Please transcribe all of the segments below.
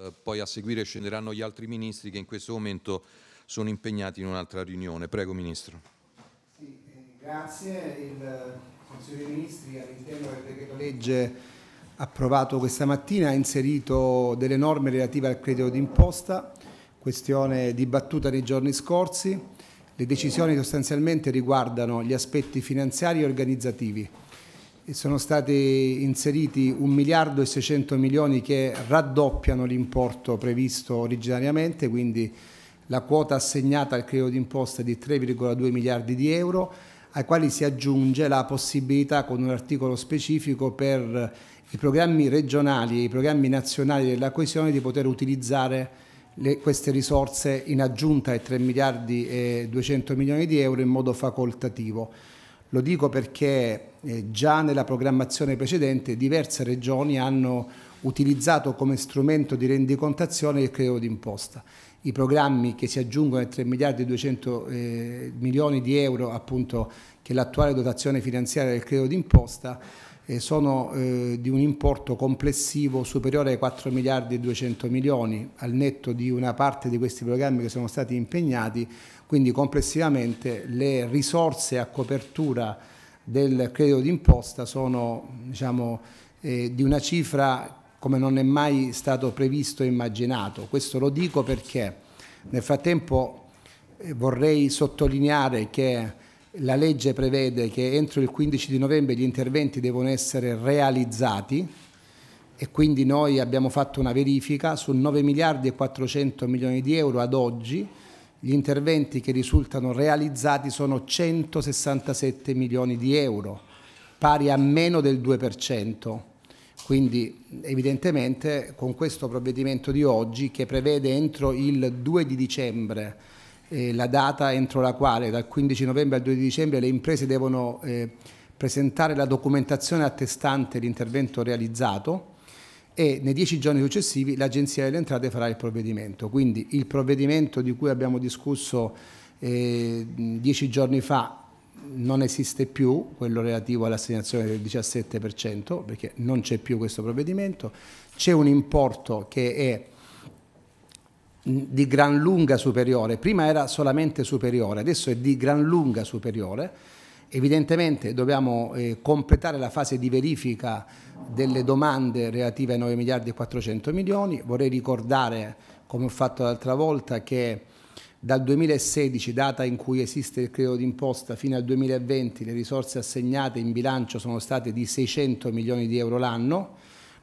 Eh, poi a seguire scenderanno gli altri ministri che in questo momento sono impegnati in un'altra riunione. Prego Ministro. Sì, eh, grazie. Il eh, Consiglio dei Ministri all'interno del decreto legge approvato questa mattina ha inserito delle norme relative al credito d'imposta, questione dibattuta nei giorni scorsi. Le decisioni sostanzialmente riguardano gli aspetti finanziari e organizzativi sono stati inseriti 1 miliardo e 600 milioni che raddoppiano l'importo previsto originariamente, quindi la quota assegnata al credito d'imposta è di 3,2 miliardi di euro, ai quali si aggiunge la possibilità con un articolo specifico per i programmi regionali e i programmi nazionali della coesione di poter utilizzare le, queste risorse in aggiunta ai 3 miliardi e 200 milioni di euro in modo facoltativo. Lo dico perché eh, già nella programmazione precedente diverse regioni hanno utilizzato come strumento di rendicontazione il credito d'imposta. I programmi che si aggiungono ai 3 miliardi e 200 eh, milioni di euro appunto, che l'attuale dotazione finanziaria del credito d'imposta eh, sono eh, di un importo complessivo superiore ai 4 miliardi e 200 milioni al netto di una parte di questi programmi che sono stati impegnati quindi complessivamente le risorse a copertura del credito d'imposta sono diciamo, eh, di una cifra come non è mai stato previsto e immaginato. Questo lo dico perché nel frattempo eh, vorrei sottolineare che la legge prevede che entro il 15 di novembre gli interventi devono essere realizzati e quindi noi abbiamo fatto una verifica su 9 miliardi e 400 milioni di euro ad oggi gli interventi che risultano realizzati sono 167 milioni di euro, pari a meno del 2%. Quindi evidentemente con questo provvedimento di oggi che prevede entro il 2 di dicembre eh, la data entro la quale dal 15 novembre al 2 di dicembre le imprese devono eh, presentare la documentazione attestante l'intervento realizzato, e nei dieci giorni successivi l'Agenzia delle Entrate farà il provvedimento. Quindi il provvedimento di cui abbiamo discusso eh, dieci giorni fa non esiste più, quello relativo all'assegnazione del 17%, perché non c'è più questo provvedimento, c'è un importo che è di gran lunga superiore, prima era solamente superiore, adesso è di gran lunga superiore, Evidentemente dobbiamo eh, completare la fase di verifica delle domande relative ai 9 miliardi e 400 milioni. Vorrei ricordare, come ho fatto l'altra volta, che dal 2016, data in cui esiste il credito d'imposta, fino al 2020 le risorse assegnate in bilancio sono state di 600 milioni di euro l'anno,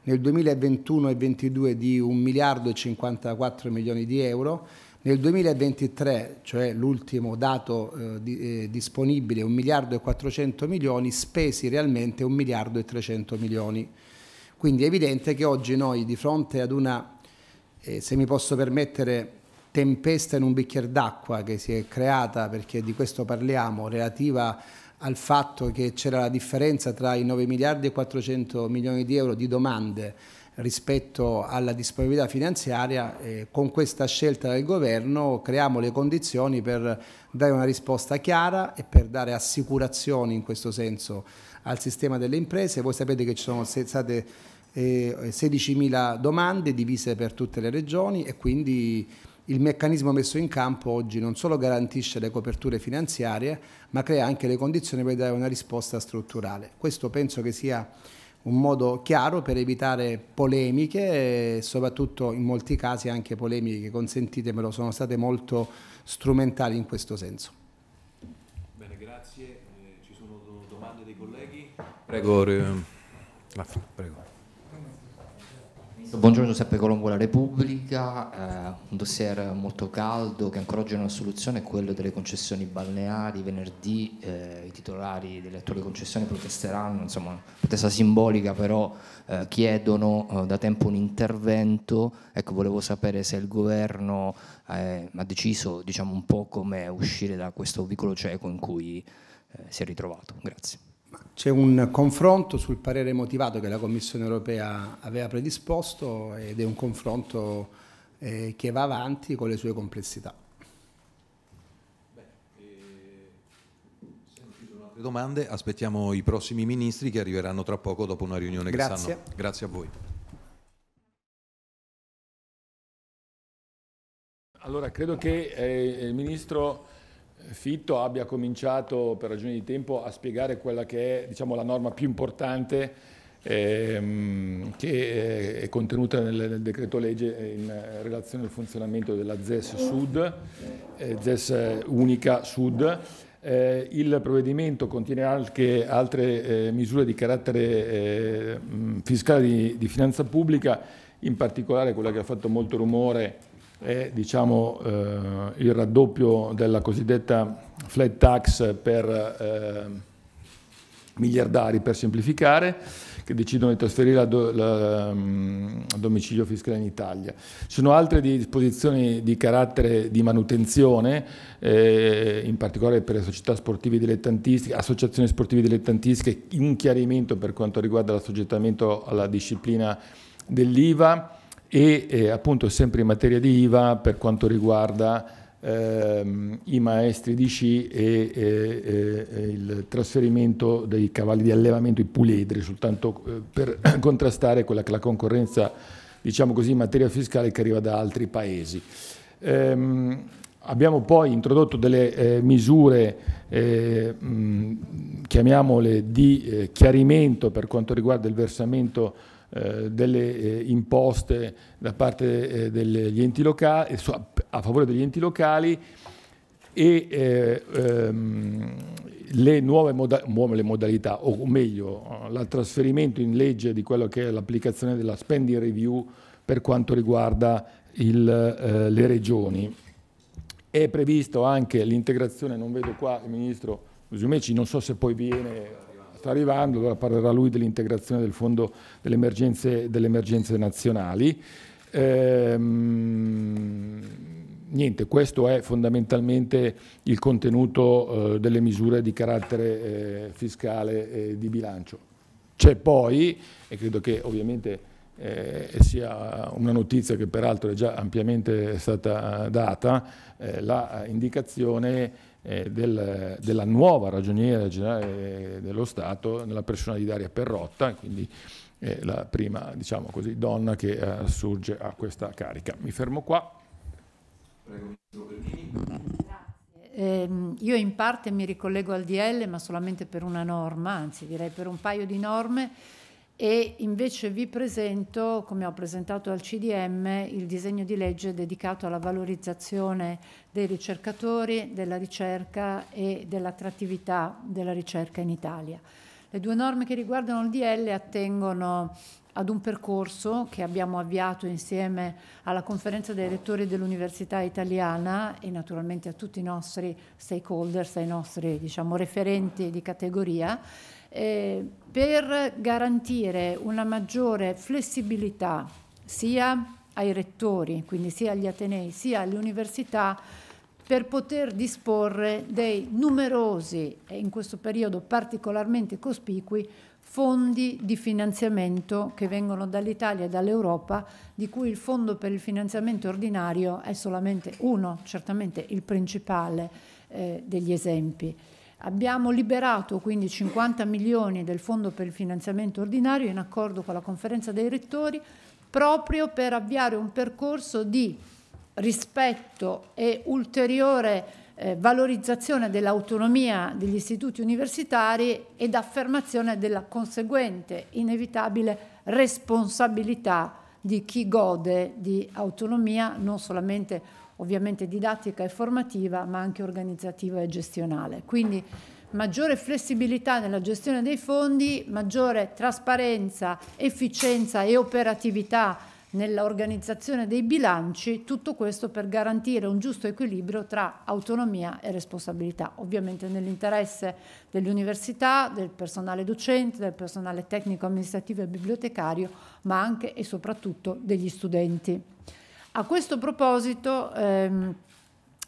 nel 2021 e 2022 di 1 miliardo e 54 milioni di euro, nel 2023, cioè l'ultimo dato eh, di, eh, disponibile, 1 miliardo e 400 milioni, spesi realmente 1 miliardo e 300 milioni. Quindi è evidente che oggi noi di fronte ad una, eh, se mi posso permettere, tempesta in un bicchiere d'acqua che si è creata, perché di questo parliamo, relativa al fatto che c'era la differenza tra i 9 miliardi e 400 milioni di euro di domande rispetto alla disponibilità finanziaria, eh, con questa scelta del governo creiamo le condizioni per dare una risposta chiara e per dare assicurazioni in questo senso al sistema delle imprese. Voi sapete che ci sono state eh, 16.000 domande divise per tutte le regioni e quindi il meccanismo messo in campo oggi non solo garantisce le coperture finanziarie, ma crea anche le condizioni per dare una risposta strutturale. Questo penso che sia un modo chiaro per evitare polemiche e soprattutto in molti casi anche polemiche consentitemelo sono state molto strumentali in questo senso. Bene, grazie. Eh, ci sono domande dei colleghi? Prego. Eh, prego. Buongiorno Giuseppe Colombo La Repubblica, eh, un dossier molto caldo che ancora oggi non ha soluzione è quello delle concessioni balneari, venerdì eh, i titolari delle attuali concessioni protesteranno, insomma protesta simbolica però eh, chiedono eh, da tempo un intervento, ecco volevo sapere se il governo eh, ha deciso diciamo un po' come uscire da questo vicolo cieco in cui eh, si è ritrovato, grazie. C'è un confronto sul parere motivato che la Commissione europea aveva predisposto ed è un confronto eh, che va avanti con le sue complessità. Beh, eh, domande, aspettiamo i prossimi ministri che arriveranno tra poco dopo una riunione Grazie. che stanno. Grazie a voi. Allora, credo che eh, il ministro Fitto abbia cominciato per ragioni di tempo a spiegare quella che è diciamo, la norma più importante ehm, che è contenuta nel, nel, decreto legge in relazione al funzionamento della ZES Sud, eh, ZES unica Sud. Eh, il provvedimento contiene anche altre eh, misure di carattere eh, fiscale di, di finanza pubblica, in particolare quella che ha fatto molto rumore è diciamo, eh, il raddoppio della cosiddetta flat tax per eh, miliardari, per semplificare, che decidono di trasferire a, do, la, a mm, domicilio fiscale in Italia. Ci sono altre disposizioni di carattere di manutenzione, eh, in particolare per le società sportive dilettantistiche, associazioni sportive dilettantistiche, un chiarimento per quanto riguarda l'assoggettamento alla disciplina dell'IVA, e eh, appunto sempre in materia di IVA per quanto riguarda ehm, i maestri di sci e, e, e, il trasferimento dei cavalli di allevamento, i puledri, soltanto eh, per contrastare quella che è la concorrenza, diciamo così, in materia fiscale che arriva da altri paesi. Ehm, Abbiamo poi introdotto delle eh, misure, eh, mh, chiamiamole di eh, chiarimento per quanto riguarda il versamento eh, delle eh, imposte da parte eh, degli enti locali, a favore degli enti locali e eh, ehm, le nuove, moda nuove le modalità, o meglio, il trasferimento in legge di quello che è l'applicazione della spending review per quanto riguarda il, eh, le regioni. È previsto anche l'integrazione, non vedo qua il ministro Usiumeci, non so se poi viene sta arrivando, allora parlerà lui dell'integrazione del fondo delle emergenze, delle emergenze nazionali. Ehm, niente, questo è fondamentalmente il contenuto eh, delle misure di carattere eh, fiscale e di bilancio. C'è poi, e credo che ovviamente eh, sia una notizia che peraltro è già ampiamente stata data, eh, la indicazione eh, del, della nuova ragioniera generale dello Stato nella persona di Daria Perrotta, quindi eh, la prima diciamo così, donna che eh, surge a questa carica. Mi fermo qua. Eh, io in parte mi ricollego al DL, ma solamente per una norma, anzi direi per un paio di norme e invece vi presento, come ho presentato al CDM, il disegno di legge dedicato alla valorizzazione dei ricercatori, della ricerca e dell'attrattività della ricerca in Italia. Le due norme che riguardano il DL attengono ad un percorso che abbiamo avviato insieme alla conferenza dei rettori dell'Università Italiana e naturalmente a tutti i nostri stakeholders, ai nostri diciamo, referenti di categoria eh, per garantire una maggiore flessibilità sia ai rettori, quindi sia agli atenei, sia alle università, per poter disporre dei numerosi, e eh, in questo periodo particolarmente cospicui, fondi di finanziamento che vengono dall'Italia e dall'Europa, di cui il fondo per il finanziamento ordinario è solamente uno, certamente il principale eh, degli esempi. Abbiamo liberato quindi 50 milioni del fondo per il finanziamento ordinario in accordo con la conferenza dei rettori proprio per avviare un percorso di rispetto e ulteriore eh, valorizzazione dell'autonomia degli istituti universitari ed affermazione della conseguente inevitabile responsabilità di chi gode di autonomia non solamente ovviamente didattica e formativa, ma anche organizzativa e gestionale. Quindi maggiore flessibilità nella gestione dei fondi, maggiore trasparenza, efficienza e operatività nell'organizzazione dei bilanci, tutto questo per garantire un giusto equilibrio tra autonomia e responsabilità, ovviamente nell'interesse dell'università, del personale docente, del personale tecnico amministrativo e bibliotecario, ma anche e soprattutto degli studenti. A questo proposito, ehm,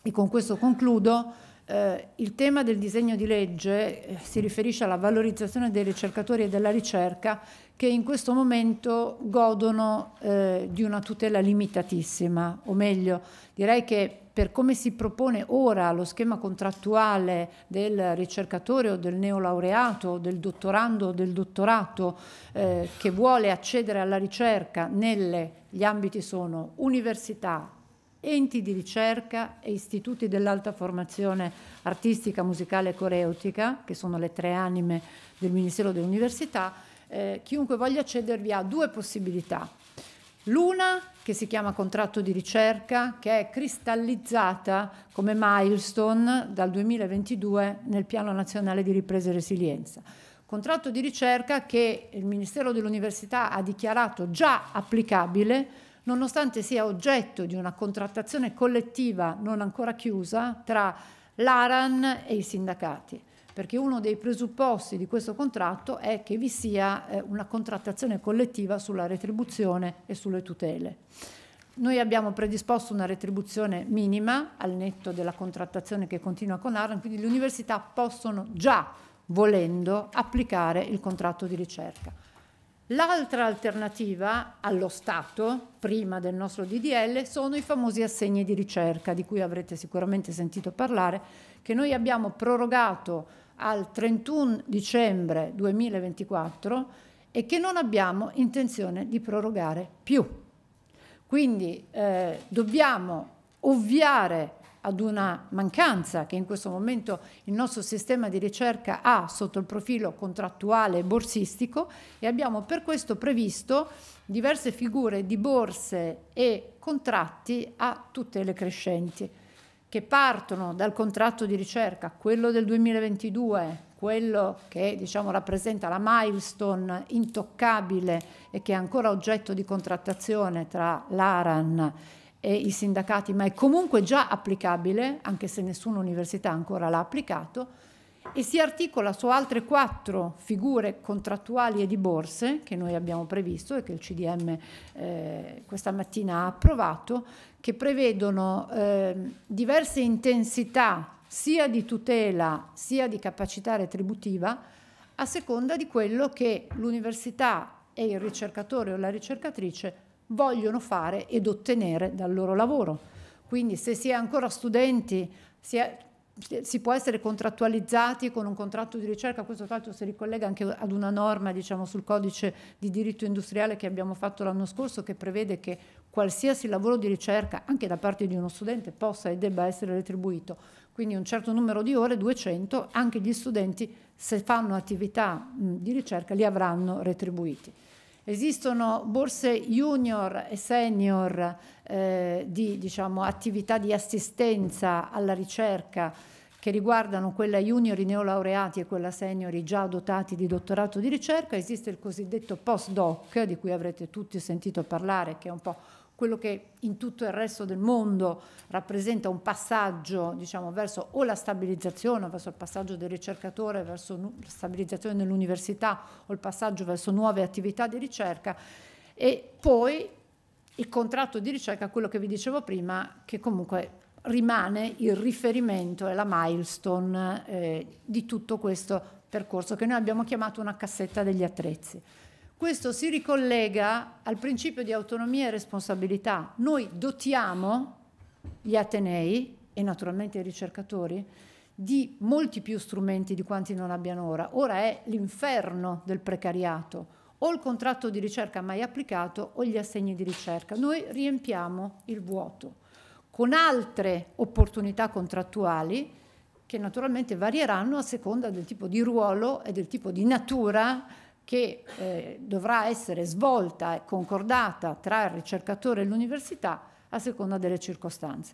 e con questo concludo, eh, il tema del disegno di legge eh, si riferisce alla valorizzazione dei ricercatori e della ricerca che in questo momento godono eh, di una tutela limitatissima, o meglio, direi che per come si propone ora lo schema contrattuale del ricercatore o del neolaureato del dottorando o del dottorato eh, che vuole accedere alla ricerca nelle, gli ambiti sono università, enti di ricerca e istituti dell'alta formazione artistica, musicale e coreutica, che sono le tre anime del Ministero dell'Università, eh, chiunque voglia accedervi ha due possibilità. L'una che si chiama contratto di ricerca, che è cristallizzata come milestone dal 2022 nel Piano Nazionale di Ripresa e Resilienza. Contratto di ricerca che il Ministero dell'Università ha dichiarato già applicabile, nonostante sia oggetto di una contrattazione collettiva non ancora chiusa tra l'ARAN e i sindacati perché uno dei presupposti di questo contratto è che vi sia eh, una contrattazione collettiva sulla retribuzione e sulle tutele. Noi abbiamo predisposto una retribuzione minima al netto della contrattazione che continua con ARAN, quindi le università possono già, volendo, applicare il contratto di ricerca. L'altra alternativa allo Stato, prima del nostro DDL, sono i famosi assegni di ricerca, di cui avrete sicuramente sentito parlare, che noi abbiamo prorogato al 31 dicembre 2024 e che non abbiamo intenzione di prorogare più. Quindi eh, dobbiamo ovviare ad una mancanza che in questo momento il nostro sistema di ricerca ha sotto il profilo contrattuale e borsistico e abbiamo per questo previsto diverse figure di borse e contratti a tutte le crescenti che partono dal contratto di ricerca, quello del 2022, quello che diciamo, rappresenta la milestone intoccabile e che è ancora oggetto di contrattazione tra l'ARAN e i sindacati, ma è comunque già applicabile, anche se nessuna università ancora l'ha applicato, e si articola su altre quattro figure contrattuali e di borse che noi abbiamo previsto e che il CDM eh, questa mattina ha approvato, che prevedono eh, diverse intensità sia di tutela sia di capacità retributiva a seconda di quello che l'università e il ricercatore o la ricercatrice vogliono fare ed ottenere dal loro lavoro. Quindi se si è ancora studenti, si è, si può essere contrattualizzati con un contratto di ricerca, questo tra l'altro si ricollega anche ad una norma diciamo, sul codice di diritto industriale che abbiamo fatto l'anno scorso che prevede che qualsiasi lavoro di ricerca, anche da parte di uno studente, possa e debba essere retribuito. Quindi un certo numero di ore, 200, anche gli studenti se fanno attività mh, di ricerca li avranno retribuiti. Esistono borse junior e senior eh, di diciamo, attività di assistenza alla ricerca che riguardano quella junior i neolaureati e quella senior i già dotati di dottorato di ricerca, esiste il cosiddetto postdoc di cui avrete tutti sentito parlare, che è un po' quello che in tutto il resto del mondo rappresenta un passaggio diciamo, verso o la stabilizzazione, verso il passaggio del ricercatore, verso la stabilizzazione dell'università o il passaggio verso nuove attività di ricerca e poi il contratto di ricerca, quello che vi dicevo prima, che comunque rimane il riferimento e la milestone eh, di tutto questo percorso che noi abbiamo chiamato una cassetta degli attrezzi. Questo si ricollega al principio di autonomia e responsabilità. Noi dotiamo gli Atenei e naturalmente i ricercatori di molti più strumenti di quanti non abbiano ora. Ora è l'inferno del precariato, o il contratto di ricerca mai applicato o gli assegni di ricerca. Noi riempiamo il vuoto con altre opportunità contrattuali che naturalmente varieranno a seconda del tipo di ruolo e del tipo di natura che eh, dovrà essere svolta e concordata tra il ricercatore e l'università a seconda delle circostanze.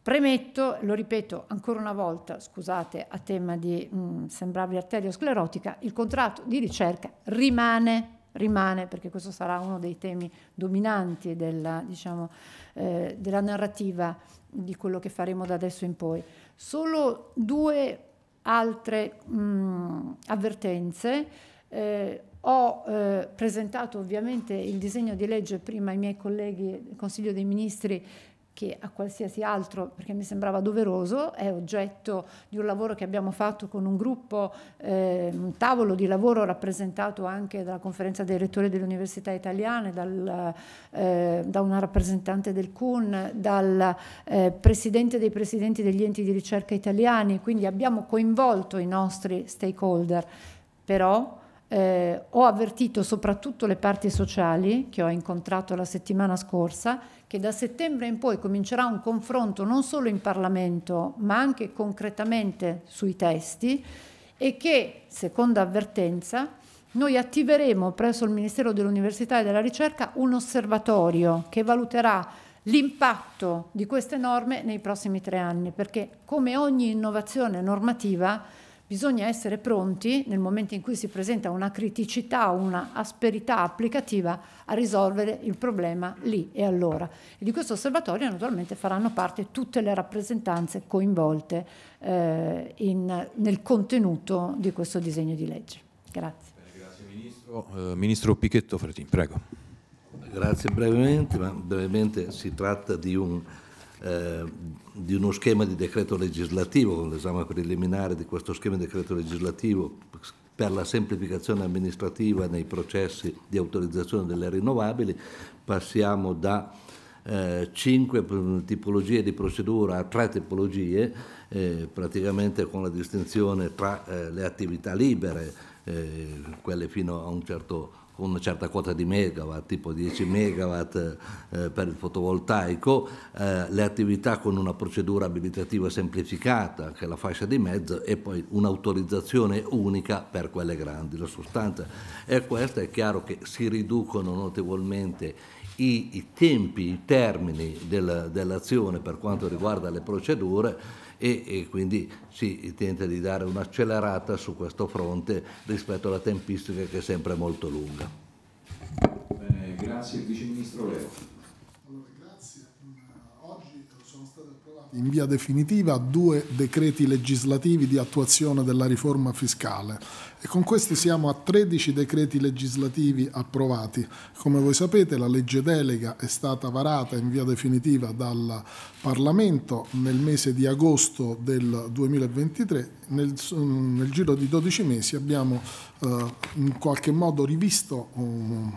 Premetto, lo ripeto ancora una volta, scusate, a tema di mh, mm, sembrabile arteriosclerotica, il contratto di ricerca rimane, rimane, perché questo sarà uno dei temi dominanti della, diciamo, eh, della narrativa di quello che faremo da adesso in poi. Solo due altre mh, mm, avvertenze eh, ho eh, presentato ovviamente il disegno di legge prima ai miei colleghi del Consiglio dei Ministri che a qualsiasi altro, perché mi sembrava doveroso, è oggetto di un lavoro che abbiamo fatto con un gruppo, eh, un tavolo di lavoro rappresentato anche dalla conferenza dei rettori delle università italiane, dal, eh, da una rappresentante del CUN, dal eh, presidente dei presidenti degli enti di ricerca italiani, quindi abbiamo coinvolto i nostri stakeholder, però eh, ho avvertito soprattutto le parti sociali che ho incontrato la settimana scorsa che da settembre in poi comincerà un confronto non solo in Parlamento ma anche concretamente sui testi e che, seconda avvertenza, noi attiveremo presso il Ministero dell'Università e della Ricerca un osservatorio che valuterà l'impatto di queste norme nei prossimi tre anni perché come ogni innovazione normativa Bisogna essere pronti nel momento in cui si presenta una criticità, una asperità applicativa a risolvere il problema lì e allora. E di questo osservatorio naturalmente faranno parte tutte le rappresentanze coinvolte eh, in, nel contenuto di questo disegno di legge. Grazie. Ministro. Eh, Ministro Pichetto Fretin, prego. Grazie brevemente, ma brevemente si tratta di un eh, di uno schema di decreto legislativo, con l'esame preliminare di questo schema di decreto legislativo per la semplificazione amministrativa nei processi di autorizzazione delle rinnovabili, passiamo da eh, 5 tipologie di procedura a tre tipologie, eh, praticamente con la distinzione tra eh, le attività libere, eh, quelle fino a un certo con una certa quota di megawatt, tipo 10 megawatt eh, per il fotovoltaico, eh, le attività con una procedura abilitativa semplificata, che è la fascia di mezzo, e poi un'autorizzazione unica per quelle grandi. La sostanza è questa, è chiaro che si riducono notevolmente i, i tempi, i termini del, dell'azione per quanto riguarda le procedure e, e quindi si tenta di dare un'accelerata su questo fronte rispetto alla tempistica che è sempre molto lunga. Bene, grazie Vice Ministro Leo. in via definitiva due decreti legislativi di attuazione della riforma fiscale e con questi siamo a 13 decreti legislativi approvati. Come voi sapete la legge delega è stata varata in via definitiva dal Parlamento nel mese di agosto del 2023, nel, nel giro di 12 mesi abbiamo eh, in qualche modo rivisto um,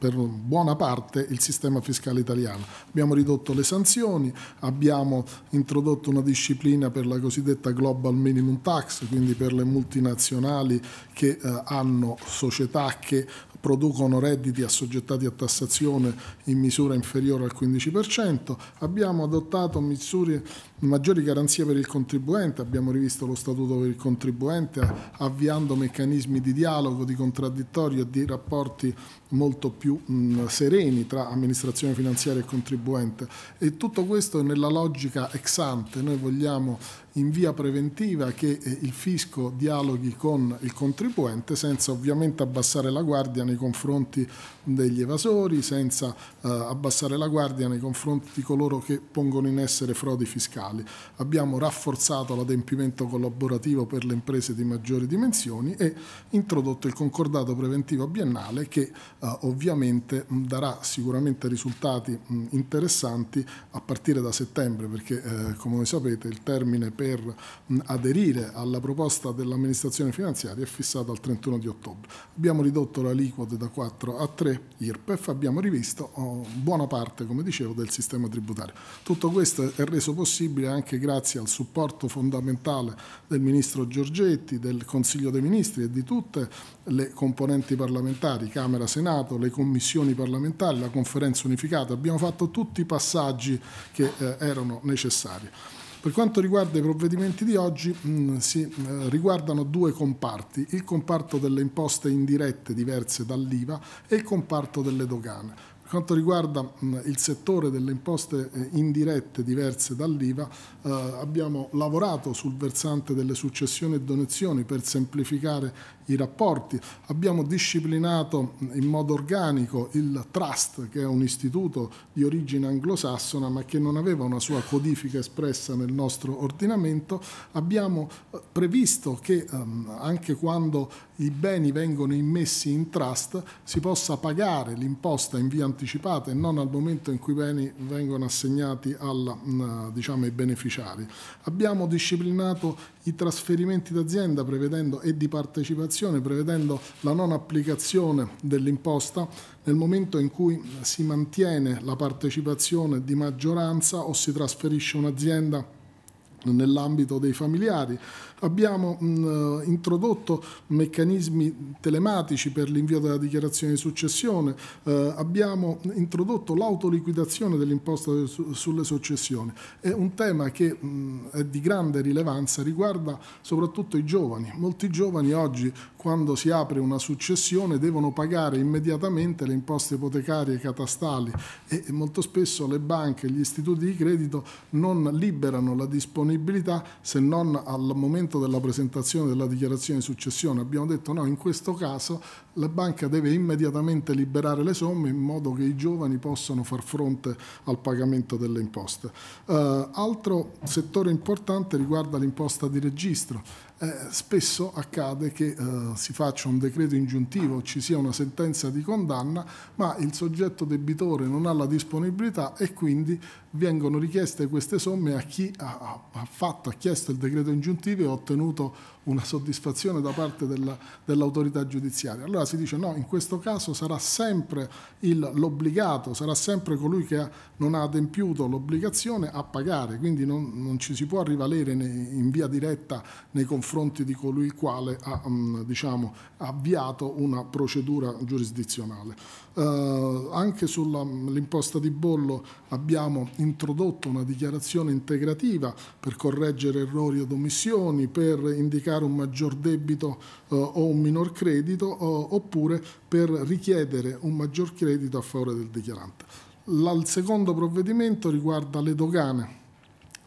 per buona parte il sistema fiscale italiano. Abbiamo ridotto le sanzioni, abbiamo introdotto una disciplina per la cosiddetta global minimum tax, quindi per le multinazionali che eh, hanno società che producono redditi assoggettati a tassazione in misura inferiore al 15%, abbiamo adottato misure, maggiori garanzie per il contribuente, abbiamo rivisto lo statuto per il contribuente avviando meccanismi di dialogo, di contraddittorio e di rapporti molto più mh, sereni tra amministrazione finanziaria e contribuente e tutto questo nella logica ex ante, noi vogliamo in via preventiva che eh, il fisco dialoghi con il contribuente senza ovviamente abbassare la guardia nei confronti degli evasori, senza eh, abbassare la guardia nei confronti di coloro che pongono in essere frodi fiscali. Abbiamo rafforzato l'adempimento collaborativo per le imprese di maggiori dimensioni e introdotto il concordato preventivo biennale che eh, ovviamente mh, mm, darà sicuramente risultati mh, mm, interessanti a partire da settembre perché eh, come sapete il termine per aderire alla proposta dell'amministrazione finanziaria è fissata al 31 di ottobre. Abbiamo ridotto la da 4 a 3 IRPEF, abbiamo rivisto oh, buona parte, come dicevo, del sistema tributario. Tutto questo è reso possibile anche grazie al supporto fondamentale del Ministro Giorgetti, del Consiglio dei Ministri e di tutte le componenti parlamentari, Camera, Senato, le commissioni parlamentari, la conferenza unificata. Abbiamo fatto tutti i passaggi che eh, erano necessari. Per quanto riguarda i provvedimenti di oggi, mh, mm, si eh, riguardano due comparti, il comparto delle imposte indirette diverse dall'IVA e il comparto delle dogane quanto riguarda il settore delle imposte eh, indirette diverse dall'IVA, eh, abbiamo lavorato sul versante delle successioni e donazioni per semplificare i rapporti, abbiamo disciplinato in modo organico il Trust, che è un istituto di origine anglosassona ma che non aveva una sua codifica espressa nel nostro ordinamento, abbiamo eh, previsto che ehm, anche quando i beni vengono immessi in trust, si possa pagare l'imposta in via anticipata e non al momento in cui i beni vengono assegnati alla, mm, diciamo, ai beneficiari. Abbiamo disciplinato i trasferimenti d'azienda e di partecipazione prevedendo la non applicazione dell'imposta nel momento in cui si mantiene la partecipazione di maggioranza o si trasferisce un'azienda nell'ambito dei familiari Abbiamo mh, introdotto meccanismi telematici per l'invio della dichiarazione di successione, eh, abbiamo introdotto l'autoliquidazione dell'imposta su, sulle successioni. È un tema che mh, è di grande rilevanza, riguarda soprattutto i giovani. Molti giovani oggi quando si apre una successione devono pagare immediatamente le imposte ipotecarie e catastali e molto spesso le banche e gli istituti di credito non liberano la disponibilità se non al momento momento della presentazione della dichiarazione di successione abbiamo detto no, in questo caso la banca deve immediatamente liberare le somme in modo che i giovani possano far fronte al pagamento delle imposte. Uh, altro settore importante riguarda l'imposta di registro eh, spesso accade che eh, si faccia un decreto ingiuntivo, ci sia una sentenza di condanna, ma il soggetto debitore non ha la disponibilità e quindi vengono richieste queste somme a chi ha, ha fatto, ha chiesto il decreto ingiuntivo e ha ottenuto una soddisfazione da parte della, dell'autorità giudiziaria. Allora si dice no, in questo caso sarà sempre il, l'obbligato, sarà sempre colui che ha, non ha adempiuto l'obbligazione a pagare, quindi non, non ci si può rivalere nei, in via diretta nei confronti di colui il quale ha um, diciamo, avviato una procedura giurisdizionale. Eh, anche sull'imposta mm, di bollo abbiamo introdotto una dichiarazione integrativa per correggere errori o omissioni, per indicare un maggior debito eh, o un minor credito, o, eh, oppure per richiedere un maggior credito a favore del dichiarante. La, il secondo provvedimento riguarda le dogane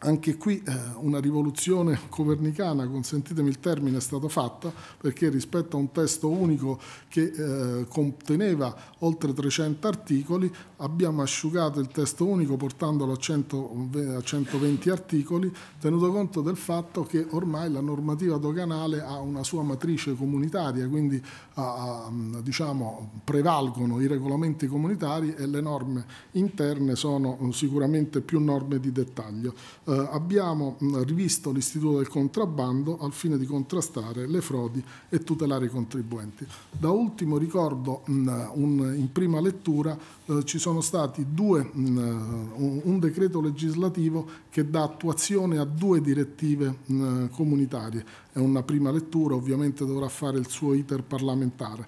anche qui eh, una rivoluzione copernicana, consentitemi il termine, è stata fatta perché rispetto a un testo unico che eh, conteneva oltre 300 articoli abbiamo asciugato il testo unico portandolo a, 100, a 120 articoli, tenuto conto del fatto che ormai la normativa doganale ha una sua matrice comunitaria, quindi ah, diciamo, prevalgono i regolamenti comunitari e le norme interne sono sicuramente più norme di dettaglio. Eh, eh, abbiamo mm, rivisto l'istituto del contrabbando al fine di contrastare le frodi e tutelare i contribuenti. Da ultimo ricordo mh, mm, un, in prima lettura eh, ci sono stati due, mh, mm, un, decreto legislativo che dà attuazione a due direttive mh, comunitarie. È una prima lettura, ovviamente dovrà fare il suo iter parlamentare.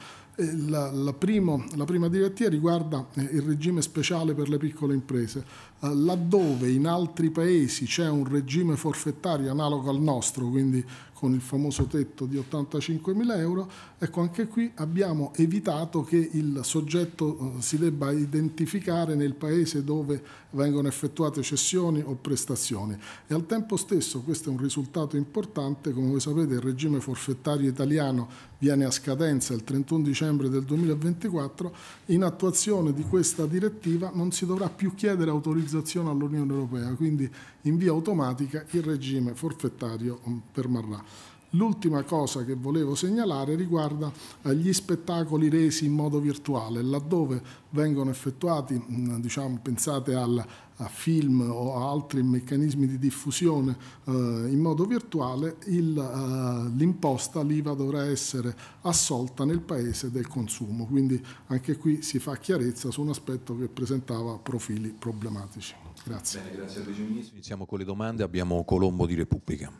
La, la, primo, la, prima direttiva riguarda eh, il regime speciale per le piccole imprese. Eh, laddove in altri paesi c'è un regime forfettario analogo al nostro, quindi con il famoso tetto di 85 mila euro, ecco anche qui abbiamo evitato che il soggetto eh, si debba identificare nel paese dove vengono effettuate cessioni o prestazioni e al tempo stesso questo è un risultato importante, come voi sapete il regime forfettario italiano viene a scadenza il 31 dicembre del 2024, in attuazione di questa direttiva non si dovrà più chiedere autorizzazione all'Unione Europea, quindi in via automatica il regime forfettario mm, permarrà. L'ultima cosa che volevo segnalare riguarda eh, gli spettacoli resi in modo virtuale, laddove vengono effettuati, mm, diciamo, pensate al, a film o a altri meccanismi di diffusione eh, in modo virtuale, eh, l'imposta, eh, l'IVA dovrà essere assolta nel paese del consumo. Quindi anche qui si fa chiarezza su un aspetto che presentava profili problematici. Grazie. Bene, grazie al Vice Ministro. Iniziamo con le domande. Abbiamo Colombo di Repubblica.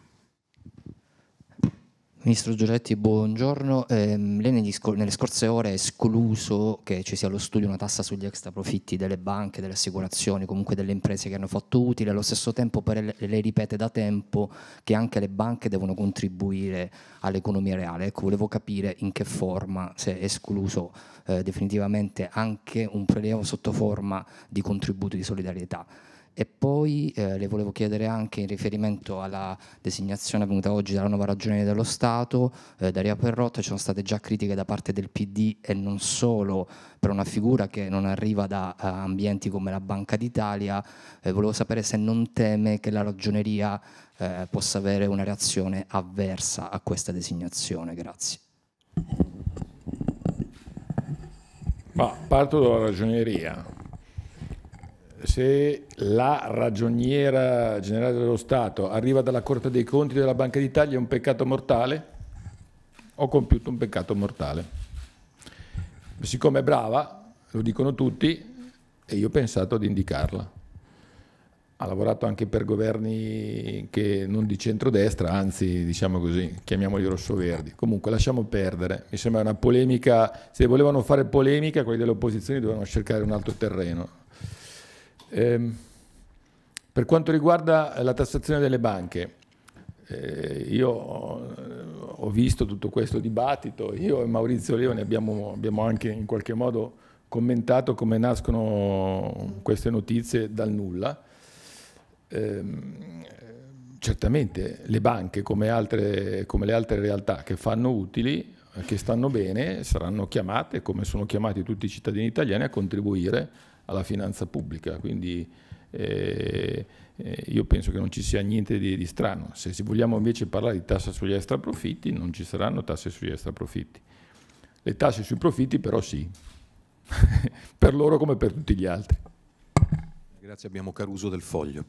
Ministro Giorgetti, buongiorno. Eh, lei scor nelle scorse ore ha escluso che ci sia allo studio una tassa sugli extra profitti delle banche, delle assicurazioni, comunque delle imprese che hanno fatto utili. Allo stesso tempo lei, lei ripete da tempo che anche le banche devono contribuire all'economia reale. Ecco, volevo capire in che forma si è escluso eh, definitivamente anche un prelievo sotto forma di contributi di solidarietà. E poi eh, le volevo chiedere anche in riferimento alla designazione avvenuta oggi dalla nuova ragione dello Stato, eh, Daria Perrotta, ci sono state già critiche da parte del PD e non solo per una figura che non arriva da uh, ambienti come la Banca d'Italia. Eh, volevo sapere se non teme che la ragioneria eh, possa avere una reazione avversa a questa designazione. Grazie. Ma parto dalla ragioneria se la ragioniera generale dello Stato arriva dalla Corte dei Conti della Banca d'Italia è un peccato mortale? Ho compiuto un peccato mortale. Siccome è brava, lo dicono tutti, e io ho pensato di indicarla. Ha lavorato anche per governi che non di centrodestra, anzi diciamo così, chiamiamoli rossoverdi. Comunque lasciamo perdere, mi sembra una polemica, se volevano fare polemica quelli dell'opposizione dovevano cercare un altro terreno, Ehm, per quanto riguarda la tassazione delle banche, eh, io eh, ho visto tutto questo dibattito, io e Maurizio Leone abbiamo, abbiamo anche in qualche modo commentato come nascono queste notizie dal nulla. Ehm, certamente le banche, come, altre, come, le altre realtà che fanno utili, che stanno bene, saranno chiamate, come sono chiamati tutti i cittadini italiani, a contribuire alla finanza pubblica, quindi eh, eh, io penso che non ci sia niente di, di, strano. Se vogliamo invece parlare di tassa sugli extraprofitti, non ci saranno tasse sugli extraprofitti. Le tasse sui profitti però sì, per loro come per tutti gli altri. Grazie, abbiamo Caruso del Foglio.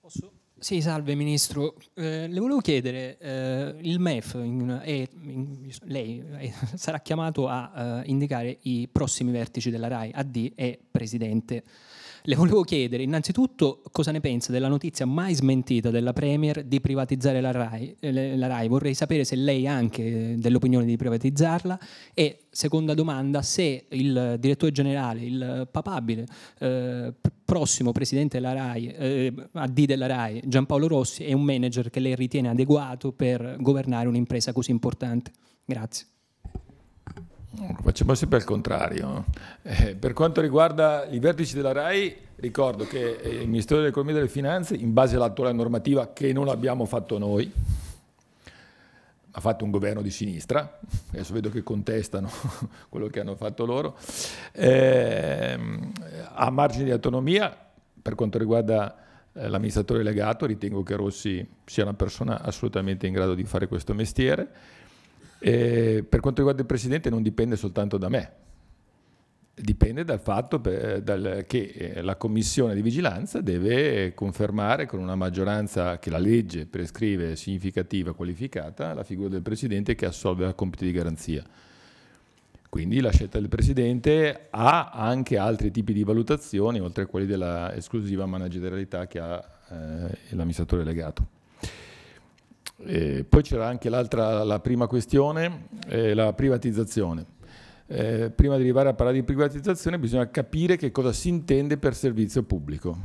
Posso? Sì, salve Ministro. Eh, le volevo chiedere, eh, il MEF, in, è, in, lei è, eh, sarà chiamato a uh, indicare i prossimi vertici della RAI, AD e Presidente. Le volevo chiedere innanzitutto cosa ne pensa della notizia mai smentita della Premier di privatizzare la RAI. Eh, la RAI. Vorrei sapere se lei anche eh, dell'opinione di privatizzarla e seconda domanda se il direttore generale, il papabile eh, prossimo presidente della RAI, eh, AD della RAI, Giampaolo Rossi, è un manager che lei ritiene adeguato per governare un'impresa così importante. Grazie. Lo facciamo sempre al contrario. Eh, per quanto riguarda i vertici della RAI, ricordo che eh, il Ministero dell'Economia e delle Finanze, in base all'attuale normativa che non abbiamo fatto noi, ha fatto un governo di sinistra, adesso vedo che contestano quello che hanno fatto loro, eh, margine di autonomia per quanto riguarda eh, l'amministratore legato, ritengo che Rossi sia una persona assolutamente in grado di fare questo mestiere e per quanto riguarda il Presidente non dipende soltanto da me, dipende dal fatto che eh, la Commissione di vigilanza deve confermare con una maggioranza che la legge prescrive significativa, qualificata, la figura del Presidente che assolve al compito di garanzia. Quindi la scelta del Presidente ha anche altri tipi di valutazioni, oltre a quelli della esclusiva managerialità che ha eh, l'amministratore legato. Eh, poi c'era anche l'altra, la prima questione, eh, la privatizzazione. Eh, prima di arrivare a parlare di privatizzazione bisogna capire che cosa si intende per servizio pubblico.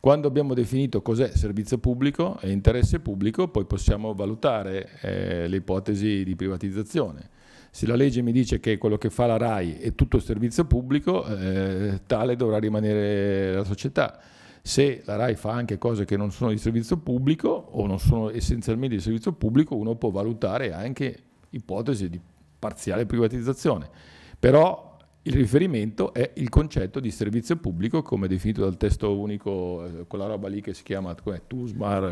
Quando abbiamo definito cos'è servizio pubblico e interesse pubblico, poi possiamo valutare eh, le ipotesi di privatizzazione. Se la legge mi dice che quello che fa la RAI è tutto servizio pubblico, eh, tale dovrà rimanere la società se la RAI fa anche cose che non sono di servizio pubblico o non sono essenzialmente di servizio pubblico, uno può valutare anche ipotesi di parziale privatizzazione. Però il riferimento è il concetto di servizio pubblico come definito dal testo unico, eh, quella roba lì che si chiama TUSMAR,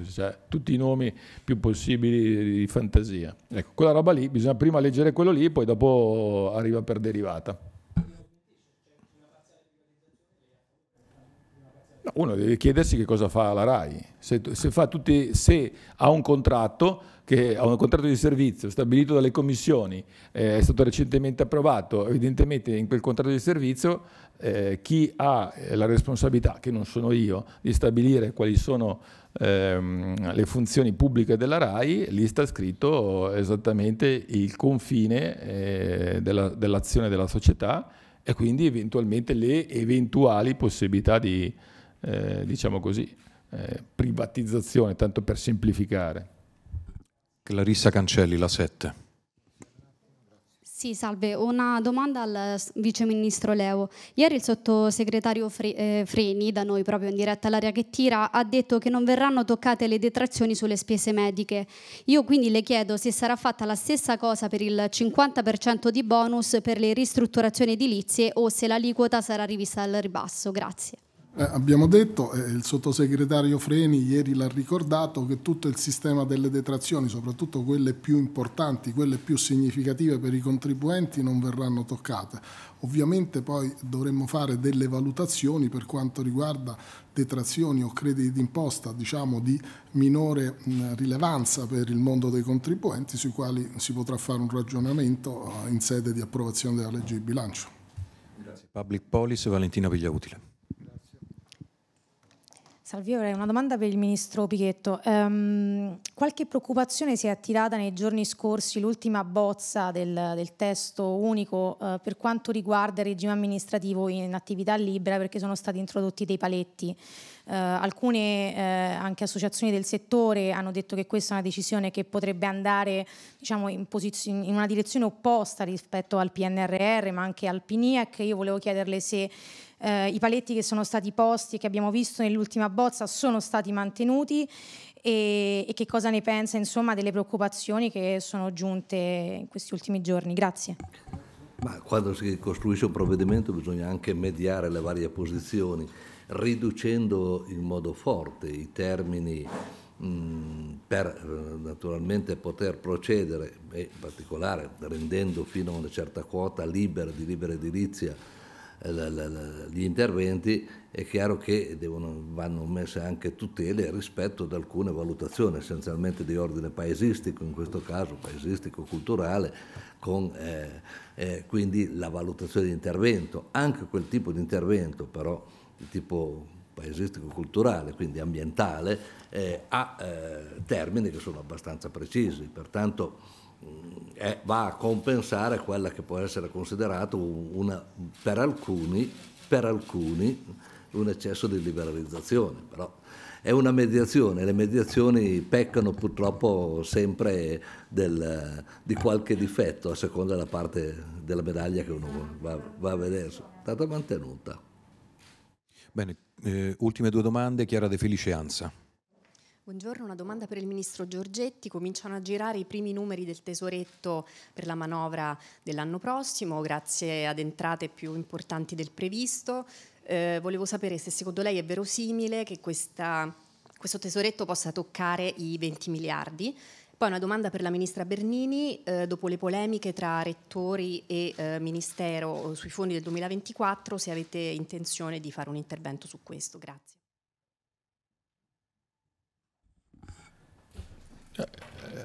eh, cioè, tutti i nomi più possibili di fantasia. Ecco, quella roba lì bisogna prima leggere quello lì e poi dopo arriva per derivata. Uno deve chiedersi che cosa fa la RAI, se, se, tutti, se ha un contratto che ha un contratto di servizio stabilito dalle commissioni, eh, è stato recentemente approvato, evidentemente in quel contratto di servizio eh, chi ha eh, la responsabilità, che non sono io, di stabilire quali sono ehm, le funzioni pubbliche della RAI, lì sta scritto esattamente il confine eh, dell'azione dell della società e quindi eventualmente le eventuali possibilità di eh, diciamo così, eh, privatizzazione, tanto per semplificare. Clarissa Cancelli, la 7. Sì, salve. Una domanda al eh, Vice Ministro Leo. Ieri il sottosegretario Fre eh, Freni, da noi proprio in diretta all'area che tira, ha detto che non verranno toccate le detrazioni sulle spese mediche. Io quindi le chiedo se sarà fatta la stessa cosa per il 50% di bonus per le ristrutturazioni edilizie o se l'aliquota sarà rivista al ribasso. Grazie. Eh, abbiamo detto, eh, il sottosegretario Freni ieri l'ha ricordato, che tutto il sistema delle detrazioni, soprattutto quelle più importanti, quelle più significative per i contribuenti, non verranno toccate. Ovviamente poi dovremmo fare delle valutazioni per quanto riguarda detrazioni o crediti d'imposta diciamo, di minore rilevanza per il mondo dei contribuenti, sui quali si potrà fare un ragionamento eh, in sede di approvazione della legge di bilancio. Grazie. Public Policy, Valentina Pigliautile. Salve, avrei una domanda per il ministro Pichetto. Um, qualche preoccupazione si è attirata nei giorni scorsi l'ultima bozza del, del testo unico uh, per quanto riguarda il regime amministrativo in attività libera perché sono stati introdotti dei paletti. Eh, alcune eh, anche associazioni del settore hanno detto che questa è una decisione che potrebbe andare diciamo, in, in, una direzione opposta rispetto al PNRR ma anche al PNIAC. Io volevo chiederle se eh, i paletti che sono stati posti, e che abbiamo visto nell'ultima bozza, sono stati mantenuti e, e che cosa ne pensa insomma, delle preoccupazioni che sono giunte in questi ultimi giorni. Grazie. Ma quando si costruisce un provvedimento bisogna anche mediare le varie posizioni riducendo in modo forte i termini mm, per eh, naturalmente poter procedere e in particolare rendendo fino a una certa quota libera di libera edilizia eh, gli interventi, è chiaro che devono, vanno messe anche tutele rispetto ad alcune valutazioni, essenzialmente di ordine paesistico, in questo caso paesistico-culturale, con eh, eh, quindi la valutazione di intervento, anche quel tipo di intervento però di tipo paesistico-culturale, quindi ambientale, eh, ha eh, termini che sono abbastanza precisi, pertanto mh, mm, è, va a compensare quella che può essere considerata per alcuni, per alcuni un eccesso di liberalizzazione, però è una mediazione, le mediazioni peccano purtroppo sempre del, di qualche difetto a seconda della parte della medaglia che uno va, va a vedere, è stata mantenuta. Bene, eh, ultime due domande, Chiara De Felice Ansa. Buongiorno, una domanda per il Ministro Giorgetti. Cominciano a girare i primi numeri del tesoretto per la manovra dell'anno prossimo, grazie ad entrate più importanti del previsto. Eh, volevo sapere se secondo lei è verosimile che questa, questo tesoretto possa toccare i 20 miliardi poi una domanda per la ministra Bernini, eh, dopo le polemiche tra rettori e eh, ministero eh, sui fondi del 2024, se avete intenzione di fare un intervento su questo. Grazie.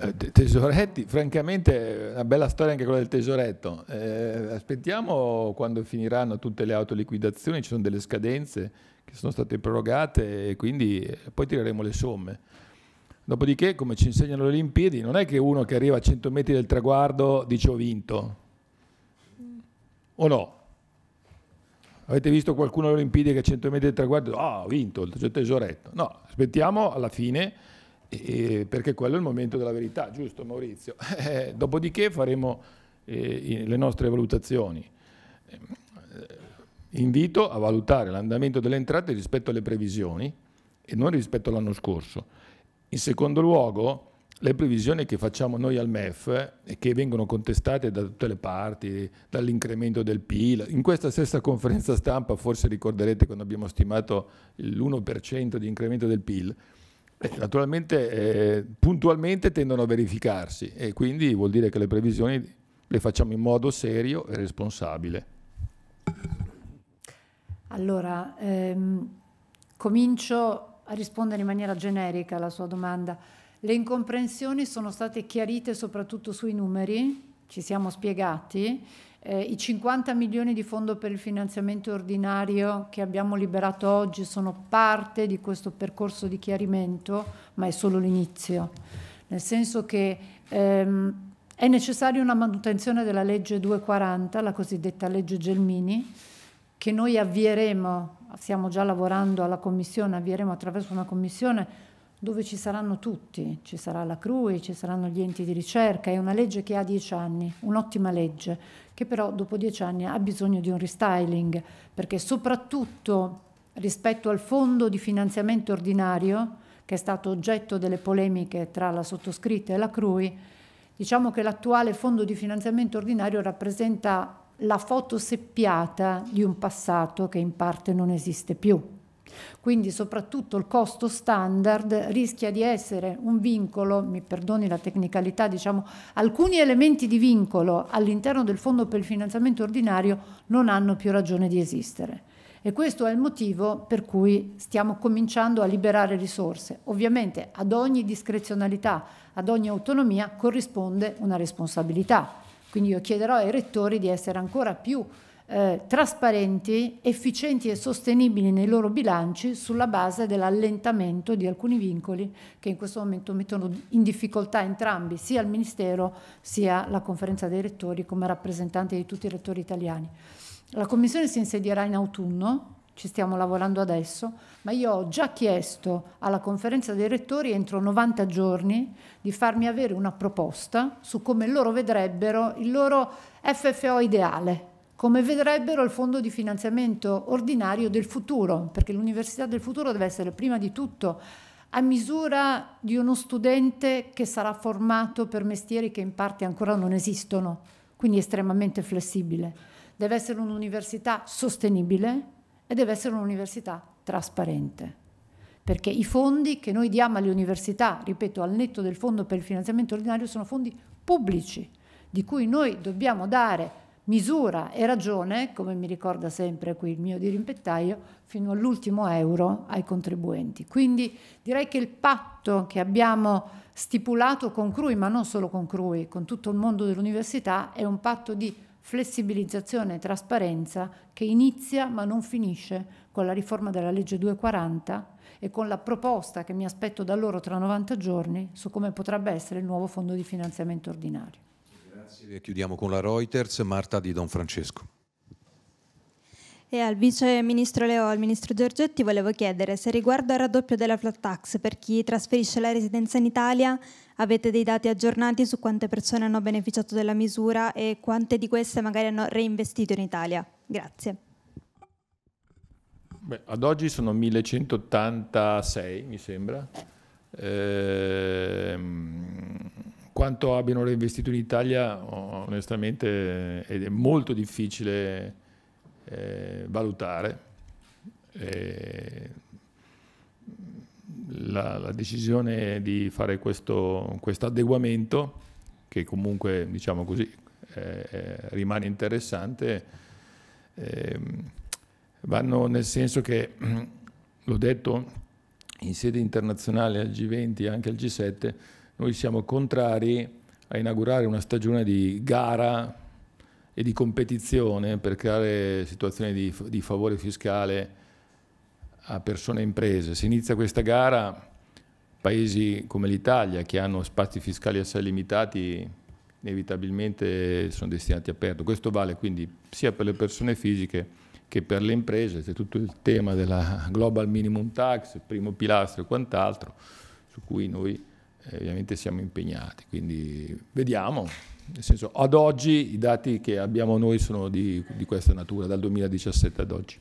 Eh, eh, Tesoretti, francamente è una bella storia anche quella del tesoretto. Eh, aspettiamo quando finiranno tutte le autoliquidazioni, ci sono delle scadenze che sono state prorogate e quindi poi tireremo le somme. Dopodiché, come ci insegnano le Olimpiadi, non è che uno che arriva a 100 metri del traguardo dice ho vinto. O no? Avete visto qualcuno alle Olimpiadi che a 100 metri del traguardo dice ah, ho vinto, ho il tesoretto. No, aspettiamo alla fine eh, perché quello è il momento della verità, giusto Maurizio? Eh, dopodiché faremo eh, le nostre valutazioni. Eh, invito a valutare l'andamento delle entrate rispetto alle previsioni e non rispetto all'anno scorso in secondo luogo, le previsioni che facciamo noi al MEF e che vengono contestate da tutte le parti, dall'incremento del PIL, in questa stessa conferenza stampa forse ricorderete quando abbiamo stimato l'1% di incremento del PIL, eh, naturalmente eh, puntualmente tendono a verificarsi e quindi vuol dire che le previsioni le facciamo in modo serio e responsabile. Allora, ehm, comincio a rispondere in maniera generica alla sua domanda. Le incomprensioni sono state chiarite soprattutto sui numeri, ci siamo spiegati. Eh, I 50 milioni di fondo per il finanziamento ordinario che abbiamo liberato oggi sono parte di questo percorso di chiarimento, ma è solo l'inizio, nel senso che ehm, è necessaria una manutenzione della legge 240, la cosiddetta legge Gelmini, che noi avvieremo, stiamo già lavorando alla commissione, avvieremo attraverso una commissione dove ci saranno tutti, ci sarà la CRUI, ci saranno gli enti di ricerca, è una legge che ha dieci anni, un'ottima legge, che però dopo dieci anni ha bisogno di un restyling, perché soprattutto rispetto al fondo di finanziamento ordinario, che è stato oggetto delle polemiche tra la sottoscritta e la CRUI, diciamo che l'attuale fondo di finanziamento ordinario rappresenta la foto seppiata di un passato che in parte non esiste più. Quindi soprattutto il costo standard rischia di essere un vincolo, mi perdoni la tecnicalità, diciamo, alcuni elementi di vincolo all'interno del fondo per il finanziamento ordinario non hanno più ragione di esistere. E questo è il motivo per cui stiamo cominciando a liberare risorse. Ovviamente ad ogni discrezionalità, ad ogni autonomia corrisponde una responsabilità quindi io chiederò ai rettori di essere ancora più eh, trasparenti, efficienti e sostenibili nei loro bilanci sulla base dell'allentamento di alcuni vincoli che in questo momento mettono in difficoltà entrambi, sia il Ministero sia la Conferenza dei Rettori come rappresentante di tutti i rettori italiani. La Commissione si insedierà in autunno, ci stiamo lavorando adesso, ma io ho già chiesto alla conferenza dei rettori entro 90 giorni di farmi avere una proposta su come loro vedrebbero il loro FFO ideale, come vedrebbero il fondo di finanziamento ordinario del futuro, perché l'università del futuro deve essere prima di tutto a misura di uno studente che sarà formato per mestieri che in parte ancora non esistono, quindi estremamente flessibile. Deve essere un'università sostenibile, e deve essere un'università trasparente. Perché i fondi che noi diamo alle università, ripeto, al netto del fondo per il finanziamento ordinario, sono fondi pubblici, di cui noi dobbiamo dare misura e ragione, come mi ricorda sempre qui il mio dirimpettaio, fino all'ultimo euro ai contribuenti. Quindi direi che il patto che abbiamo stipulato con CRUI, ma non solo con CRUI, con tutto il mondo dell'università, è un patto di flessibilizzazione e trasparenza che inizia ma non finisce con la riforma della legge 240 e con la proposta che mi aspetto da loro tra 90 giorni su come potrebbe essere il nuovo fondo di finanziamento ordinario. Grazie, chiudiamo con la Reuters, Marta di Don Francesco. E al Vice Ministro Leo, al Ministro Giorgetti, volevo chiedere se riguardo al raddoppio della flat tax per chi trasferisce la residenza in Italia Avete dei dati aggiornati su quante persone hanno beneficiato della misura e quante di queste magari hanno reinvestito in Italia? Grazie. Beh, ad oggi sono 1186, mi sembra. Ehm, quanto abbiano reinvestito in Italia, onestamente, è molto difficile eh, valutare. Eh, la, la decisione di fare questo adeguamento, che comunque diciamo così, eh, eh rimane interessante, eh, vanno nel senso che, l'ho detto, in sede internazionale al G20 e anche al G7, noi siamo contrari a inaugurare una stagione di gara e di competizione per creare situazioni di, di favore fiscale a persone e imprese. Se inizia questa gara, paesi come l'Italia, che hanno spazi fiscali assai limitati, inevitabilmente sono destinati a perdere. Questo vale quindi sia per le persone fisiche che per le imprese, c'è tutto il tema della global minimum tax, primo pilastro e quant'altro, su cui noi eh, ovviamente siamo impegnati. Quindi vediamo, senso, ad oggi i dati che abbiamo noi sono di, di questa natura, dal 2017 ad oggi.